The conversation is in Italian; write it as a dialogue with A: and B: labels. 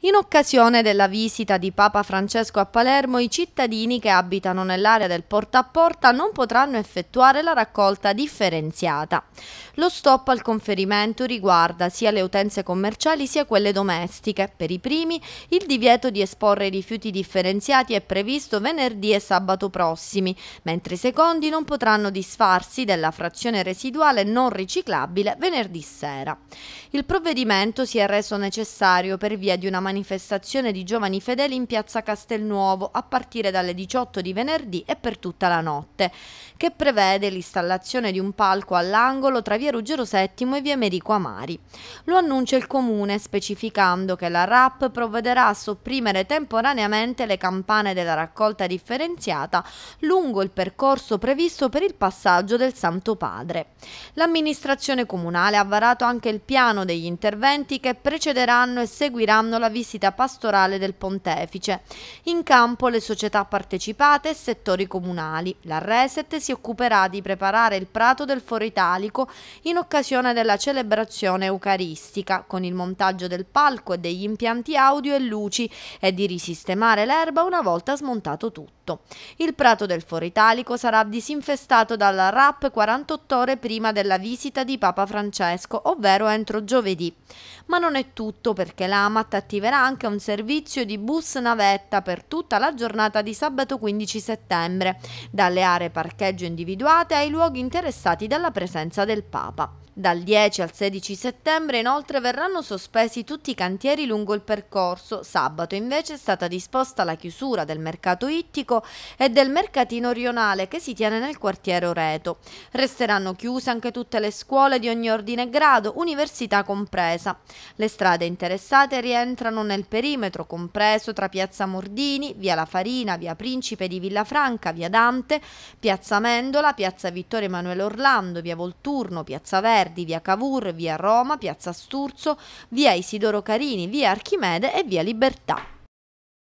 A: In occasione della visita di Papa Francesco a Palermo, i cittadini che abitano nell'area del porta a porta non potranno effettuare la raccolta differenziata. Lo stop al conferimento riguarda sia le utenze commerciali sia quelle domestiche. Per i primi, il divieto di esporre i rifiuti differenziati è previsto venerdì e sabato prossimi, mentre i secondi non potranno disfarsi della frazione residuale non riciclabile venerdì sera. Il provvedimento si è reso necessario per via di una manifestazione di giovani fedeli in piazza Castelnuovo a partire dalle 18 di venerdì e per tutta la notte, che prevede l'installazione di un palco all'angolo tra via Ruggero VII e via Merico Amari. Lo annuncia il comune specificando che la RAP provvederà a sopprimere temporaneamente le campane della raccolta differenziata lungo il percorso previsto per il passaggio del Santo Padre. L'amministrazione comunale ha varato anche il piano degli interventi che precederanno e seguiranno la visita pastorale del pontefice. In campo le società partecipate e settori comunali. La Reset si occuperà di preparare il prato del foro italico in occasione della celebrazione eucaristica, con il montaggio del palco e degli impianti audio e luci, e di risistemare l'erba una volta smontato tutto tutto. Il prato del Foro Italico sarà disinfestato dalla RAP 48 ore prima della visita di Papa Francesco, ovvero entro giovedì. Ma non è tutto perché l'AMAT attiverà anche un servizio di bus navetta per tutta la giornata di sabato 15 settembre, dalle aree parcheggio individuate ai luoghi interessati dalla presenza del Papa. Dal 10 al 16 settembre inoltre verranno sospesi tutti i cantieri lungo il percorso. Sabato invece è stata disposta la chiusura del mercato ittico Parco e del mercatino rionale che si tiene nel quartiere Oreto. Resteranno chiuse anche tutte le scuole di ogni ordine e grado, università compresa. Le strade interessate rientrano nel perimetro compreso tra Piazza Mordini, Via La Farina, Via Principe di Villafranca, Via Dante, Piazza Mendola, Piazza Vittorio Emanuele Orlando, Via Volturno, Piazza Verdi, Via Cavour, Via Roma, Piazza Sturzo, Via Isidoro Carini, Via Archimede e Via Libertà.